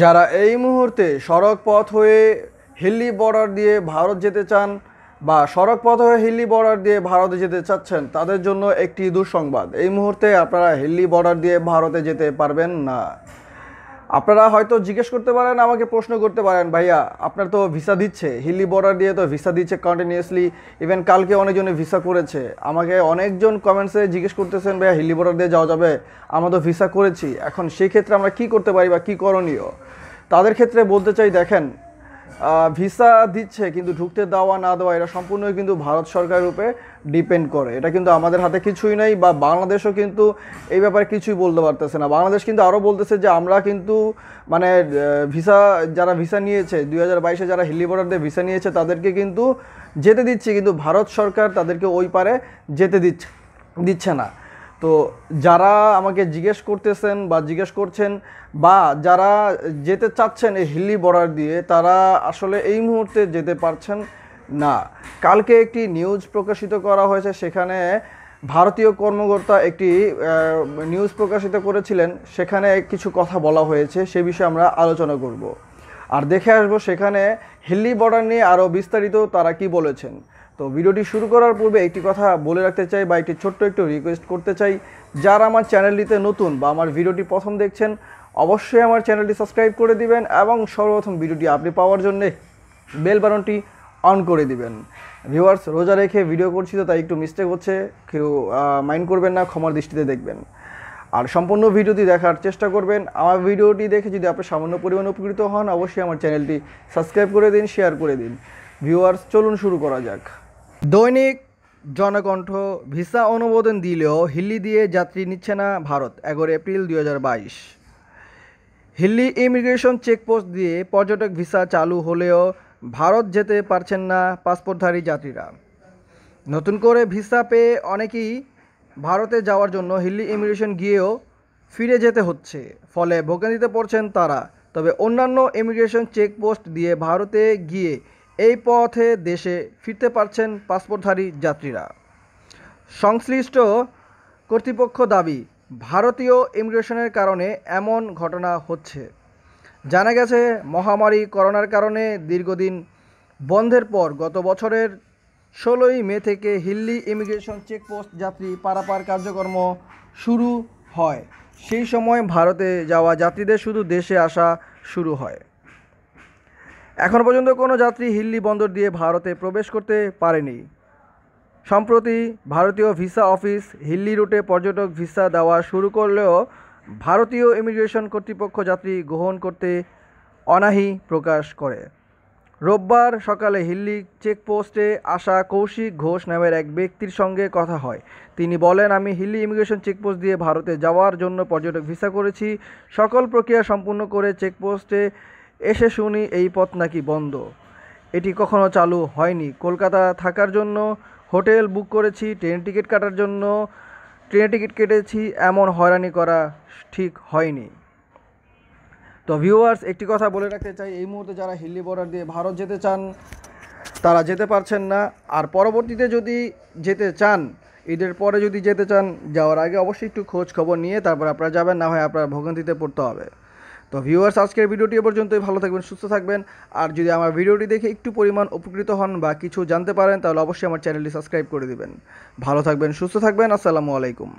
যারা এই মুহূর্তে সড়ক পথ হয়ে হিল্লি বর্ডার দিয়ে ভারত যেতে চান বা সড়ক পথ হয়ে হিল্লি বর্ডার দিয়ে ভারতে যেতে চাচ্ছেন তাদের জন্য একটি দুঃসংবাদ এই মুহূর্তে আপনারা হিল্লি বর্ডার দিয়ে ভারতে যেতে পারবেন না আপনারা হয়তো জিজ্ঞেস করতে পারেন আমাকে প্রশ্ন করতে পারেন ভাইয়া আপনার তো ভিসা দিচ্ছে হিলি বর্ডার দিয়ে তো ভিসা দিচ্ছে কন্টিনিউয়াসলি ইভেন কালকে অনেকজনে ভিসা করেছে আমাকে অনেকজন কমেন্টসে জিজ্ঞেস করতেছেন ভাইয়া হিলি বর্ডার দিয়ে যাওয়া যাবে আমরা তো ভিসা করেছি এখন সেই ক্ষেত্রে আমরা কি করতে পারি বা কী করণীয় তাদের ক্ষেত্রে বলতে চাই দেখেন ভিসা দিচ্ছে কিন্তু ঢুকতে দেওয়া না দেওয়া এটা সম্পূর্ণই কিন্তু ভারত সরকারের উপরে ডিপেন্ড করে এটা কিন্তু আমাদের হাতে কিছুই নেই বা বাংলাদেশও কিন্তু এই ব্যাপারে কিছুই বলতে পারতেছে না বাংলাদেশ কিন্তু আরও বলতেছে যে আমরা কিন্তু মানে ভিসা যারা ভিসা নিয়েছে দুই হাজার বাইশে যারা হিলি বর্ডারদের ভিসা নিয়েছে তাদেরকে কিন্তু যেতে দিচ্ছে কিন্তু ভারত সরকার তাদেরকে ওই পারে যেতে দিচ্ছে দিচ্ছে না তো যারা আমাকে জিজ্ঞেস করতেছেন বা জিজ্ঞেস করছেন বা যারা যেতে চাচ্ছেন এই হিলি বর্ডার দিয়ে তারা আসলে এই মুহূর্তে যেতে পারছেন না কালকে একটি নিউজ প্রকাশিত করা হয়েছে সেখানে ভারতীয় কর্মকর্তা একটি নিউজ প্রকাশিত করেছিলেন সেখানে কিছু কথা বলা হয়েছে সে বিষয়ে আমরা আলোচনা করব আর দেখে আসবো সেখানে হিল্লি বর্ডার নিয়ে আরও বিস্তারিত তারা কি বলেছেন তো ভিডিওটি শুরু করার পূর্বে একটি কথা বলে রাখতে চাই বা একটি ছোট্ট একটু রিকোয়েস্ট করতে চাই যারা আমার চ্যানেলটিতে নতুন বা আমার ভিডিওটি প্রথম দেখছেন অবশ্যই আমার চ্যানেলটি সাবস্ক্রাইব করে দিবেন এবং সর্বপ্রথম ভিডিওটি আপনি পাওয়ার জন্য বেল বাটনটি অন করে দিবেন ভিউয়ার্স রোজা রেখে ভিডিও করছি তো তাই একটু মিস্টেক হচ্ছে কেউ মাইন্ড করবেন না ক্ষমার দৃষ্টিতে দেখবেন আর সম্পূর্ণ ভিডিওটি দেখার চেষ্টা করবেন আমার ভিডিওটি দেখে যদি আপনি সামান্য পরিমাণ উপকৃত হন অবশ্যই আমার চ্যানেলটি সাবস্ক্রাইব করে দিন শেয়ার করে দিন ভিউয়ার্স চলুন শুরু করা যাক দৈনিক জনকণ্ঠ ভিসা অনুমোদন দিলেও হিল্লি দিয়ে যাত্রী নিচ্ছে না ভারত এগারো এপ্রিল দুই হিল্লি ইমিগ্রেশন চেকপোস্ট দিয়ে পর্যটক ভিসা চালু হলেও ভারত যেতে পারছেন না পাসপোর্টধারী যাত্রীরা নতুন করে ভিসা পেয়ে অনেকেই ভারতে যাওয়ার জন্য হিল্লি ইমিগ্রেশন গিয়েও ফিরে যেতে হচ্ছে ফলে ভোগান্তিতে পড়ছেন তারা তবে অন্যান্য ইমিগ্রেশন চেকপোস্ট দিয়ে ভারতে গিয়ে এই পথে দেশে ফিরতে পারছেন পাসপোর্টধারী যাত্রীরা সংশ্লিষ্ট কর্তৃপক্ষ দাবি ভারতীয় ইমিগ্রেশনের কারণে এমন ঘটনা হচ্ছে জানা গেছে মহামারী করোনার কারণে দীর্ঘদিন বন্ধের পর গত বছরের ষোলোই মে থেকে হিল্লি ইমিগ্রেশন চেকপোস্ট যাত্রী পারাপার কার্যক্রম শুরু হয় সেই সময় ভারতে যাওয়া যাত্রীদের শুধু দেশে আসা শুরু হয় এখন পর্যন্ত কোনো যাত্রী হিল্লি বন্দর দিয়ে ভারতে প্রবেশ করতে পারেনি সম্প্রতি ভারতীয় ভিসা অফিস হিল্লি রুটে পর্যটক ভিসা দেওয়া শুরু করলেও ভারতীয় ইমিগ্রেশন কর্তৃপক্ষ যাত্রী গ্রহণ করতে অনাহি প্রকাশ করে রোববার সকালে হিল্লি চেকপোস্টে আসা কৌশিক ঘোষ নামের এক ব্যক্তির সঙ্গে কথা হয় তিনি বলেন আমি হিল্লি ইমিগ্রেশন চেকপোস্ট দিয়ে ভারতে যাওয়ার জন্য পর্যটক ভিসা করেছি সকল প্রক্রিয়া সম্পূর্ণ করে চেকপোস্টে এসে শুনি এই পথ নাকি বন্ধ এটি কখনো চালু হয়নি কলকাতা থাকার জন্য হোটেল বুক করেছি ট্রেন টিকিট কাটার জন্য ট্রেন টিকিট কেটেছি এমন হয়রানি করা ঠিক হয়নি তো ভিউয়ার্স একটি কথা বলে রাখতে চাই এই মুহূর্তে যারা হিল্লি বর্ডার দিয়ে ভারত যেতে চান তারা যেতে পারছেন না আর পরবর্তীতে যদি যেতে চান ঈদের পরে যদি যেতে চান যাওয়ার আগে অবশ্যই একটু খোঁজ খবর নিয়ে তারপর আপনারা যাবেন না হয় আপনারা ভোগান্তিতে পড়তে হবে তো ভিউয়ার্স আজকের ভিডিওটি এ পর্যন্তই ভালো থাকবেন সুস্থ থাকবেন আর যদি আমার ভিডিওটি দেখে একটু পরিমাণ উপকৃত হন বা কিছু জানতে পারেন তাহলে অবশ্যই আমার চ্যানেলটি সাবস্ক্রাইব করে দিবেন ভালো থাকবেন সুস্থ থাকবেন আসসালামু আলাইকুম